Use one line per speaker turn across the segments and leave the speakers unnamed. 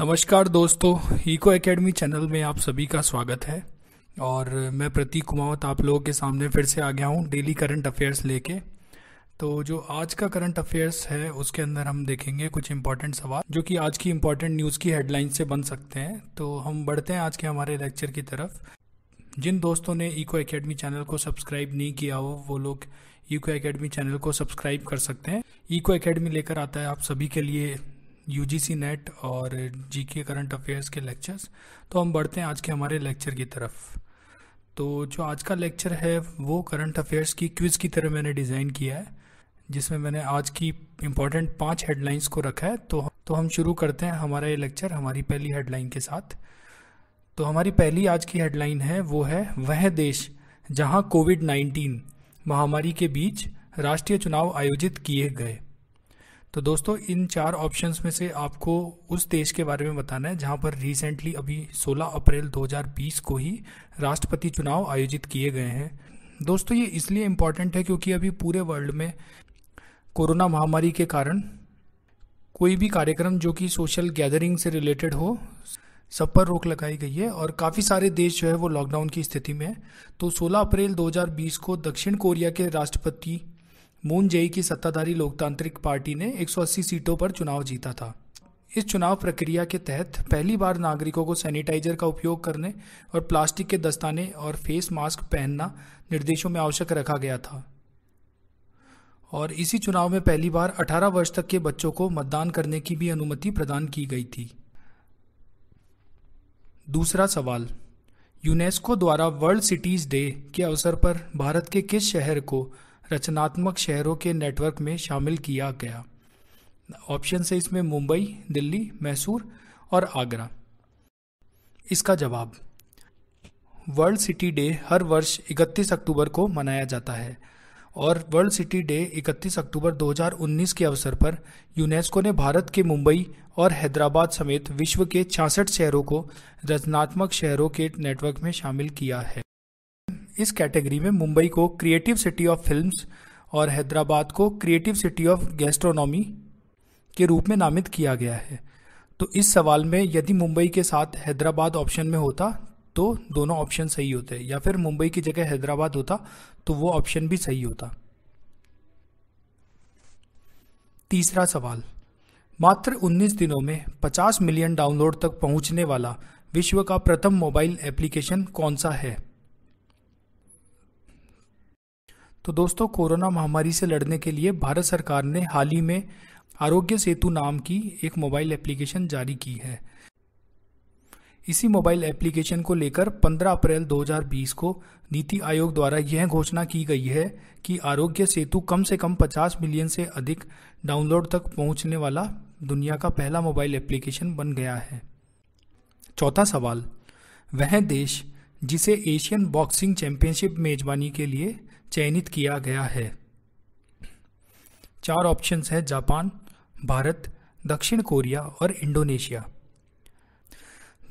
नमस्कार दोस्तों eco Academy channel में आप सभी का स्वागत है और मैं प्रतीक कुमावत आप लोगों के सामने फिर से आ गया हूँ डेली करंट अफेयर्स लेके तो जो आज का करंट अफेयर्स है उसके अंदर हम देखेंगे कुछ इंपॉर्टेंट सवाल जो कि आज की इंपॉर्टेंट न्यूज़ की हेडलाइन से बन सकते हैं तो हम बढ़ते हैं आज के हमारे लेक्चर की तरफ जिन दोस्तों ने ईको एकेडमी चैनल को सब्सक्राइब नहीं किया हो वो लोग ईको एकेडमी चैनल को सब्सक्राइब कर सकते हैं ईको एकेडमी लेकर आता है आप सभी के लिए यू नेट और जी के करंट अफेयर्स के लेक्चर्स तो हम बढ़ते हैं आज के हमारे लेक्चर की तरफ तो जो आज का लेक्चर है वो करंट अफेयर्स की क्विज़ की तरह मैंने डिज़ाइन किया है जिसमें मैंने आज की इम्पॉर्टेंट पांच हेडलाइंस को रखा है तो तो हम शुरू करते हैं हमारा ये लेक्चर हमारी पहली हेडलाइन के साथ तो हमारी पहली आज की हेडलाइन है वो है वह देश जहां कोविड 19 महामारी के बीच राष्ट्रीय चुनाव आयोजित किए गए तो दोस्तों इन चार ऑप्शंस में से आपको उस देश के बारे में बताना है जहां पर रिसेंटली अभी 16 अप्रैल 2020 को ही राष्ट्रपति चुनाव आयोजित किए गए हैं दोस्तों ये इसलिए इम्पॉर्टेंट है क्योंकि अभी पूरे वर्ल्ड में कोरोना महामारी के कारण कोई भी कार्यक्रम जो कि सोशल गैदरिंग से रिलेटेड हो सब पर रोक लगाई गई है और काफ़ी सारे देश जो है वो लॉकडाउन की स्थिति में है तो 16 अप्रैल 2020 को दक्षिण कोरिया के राष्ट्रपति मून जेई की सत्ताधारी लोकतांत्रिक पार्टी ने 180 सीटों पर चुनाव जीता था इस चुनाव प्रक्रिया के तहत पहली बार नागरिकों को सैनिटाइजर का उपयोग करने और प्लास्टिक के दस्ताने और फेस मास्क पहनना निर्देशों में आवश्यक रखा गया था और इसी चुनाव में पहली बार 18 वर्ष तक के बच्चों को मतदान करने की भी अनुमति प्रदान की गई थी दूसरा सवाल यूनेस्को द्वारा वर्ल्ड सिटीज़ डे के अवसर पर भारत के किस शहर को रचनात्मक शहरों के नेटवर्क में शामिल किया गया ऑप्शन से इसमें मुंबई दिल्ली मैसूर और आगरा इसका जवाब वर्ल्ड सिटी डे हर वर्ष 31 अक्टूबर को मनाया जाता है और वर्ल्ड सिटी डे 31 अक्टूबर 2019 के अवसर पर यूनेस्को ने भारत के मुंबई और हैदराबाद समेत विश्व के 66 शहरों को रचनात्मक शहरों के नेटवर्क में शामिल किया है इस कैटेगरी में मुंबई को क्रिएटिव सिटी ऑफ फिल्म और हैदराबाद को क्रिएटिव सिटी ऑफ गैस्ट्रोनॉमी के रूप में नामित किया गया है तो इस सवाल में यदि मुंबई के साथ हैदराबाद ऑप्शन में होता तो दोनों ऑप्शन सही होते या फिर मुंबई की जगह हैदराबाद होता तो वो ऑप्शन भी सही होता तीसरा सवाल मात्र 19 दिनों में 50 मिलियन डाउनलोड तक पहुंचने वाला विश्व का प्रथम मोबाइल एप्लीकेशन कौन सा है तो दोस्तों कोरोना महामारी से लड़ने के लिए भारत सरकार ने हाल ही में आरोग्य सेतु नाम की एक मोबाइल एप्लीकेशन जारी की है इसी मोबाइल एप्लीकेशन को लेकर 15 अप्रैल 2020 को नीति आयोग द्वारा यह घोषणा की गई है कि आरोग्य सेतु कम से कम 50 मिलियन से अधिक डाउनलोड तक पहुंचने वाला दुनिया का पहला मोबाइल एप्लीकेशन बन गया है चौथा सवाल वह देश जिसे एशियन बॉक्सिंग चैंपियनशिप मेजबानी के लिए चयनित किया गया है चार ऑप्शंस हैं जापान भारत दक्षिण कोरिया और Indonesia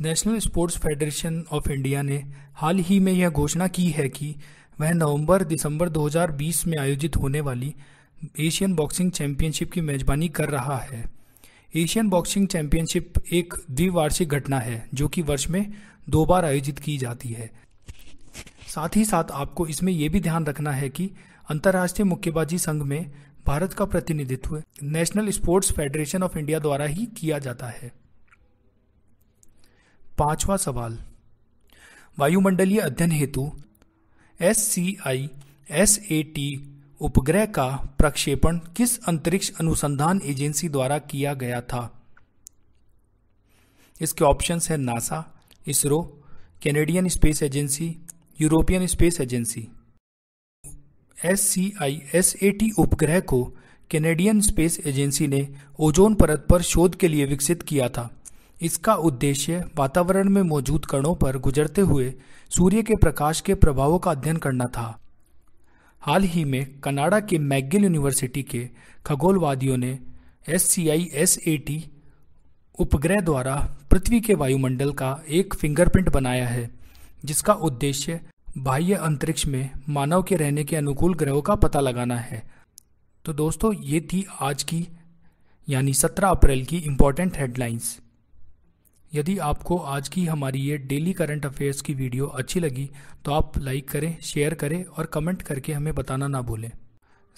National Sports Federation of India ने हाल ही में यह घोषणा की है कि वह नवंबर दिसंबर 2020 में आयोजित होने वाली एशियन बॉक्सिंग चैंपियनशिप की मेजबानी कर रहा है एशियन बॉक्सिंग चैंपियनशिप एक द्विवार्षिक घटना है जो कि वर्ष में दो बार आयोजित की जाती है साथ ही साथ आपको इसमें यह भी ध्यान रखना है कि अंतर्राष्ट्रीय मुक्केबाजी संघ में भारत का प्रतिनिधित्व National Sports Federation of India द्वारा ही किया जाता है पांचवा सवाल वायुमंडलीय अध्ययन हेतु S C I S A T उपग्रह का प्रक्षेपण किस अंतरिक्ष अनुसंधान एजेंसी द्वारा किया गया था इसके ऑप्शंस हैं NASA ISRO Canadian Space Agency European Space Agency S C I S A T उपग्रह को कैनेडियन स्पेस एजेंसी ने ओजोन परत पर शोध के लिए विकसित किया था इसका उद्देश्य वातावरण में मौजूद कणों पर गुजरते हुए सूर्य के प्रकाश के प्रभावों का अध्ययन करना था हाल ही में कनाडा के मैगिल यूनिवर्सिटी के खगोलवादियों ने S C I S A T उपग्रह द्वारा पृथ्वी के वायुमंडल का एक फिंगरप्रिंट बनाया है जिसका उद्देश्य बाह्य अंतरिक्ष में मानव के रहने के अनुकूल ग्रहों का पता लगाना है तो दोस्तों ये थी आज की यानी 17 अप्रैल की इम्पॉर्टेंट हेडलाइंस यदि आपको आज की हमारी ये डेली करंट अफेयर्स की वीडियो अच्छी लगी तो आप लाइक करें शेयर करें और कमेंट करके हमें बताना ना भूलें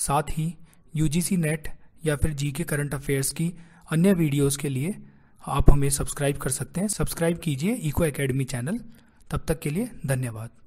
साथ ही यू नेट या फिर जी के करंट अफेयर्स की अन्य वीडियोज़ के लिए आप हमें सब्सक्राइब कर सकते हैं सब्सक्राइब कीजिए इको एकेडमी चैनल तब तक के लिए धन्यवाद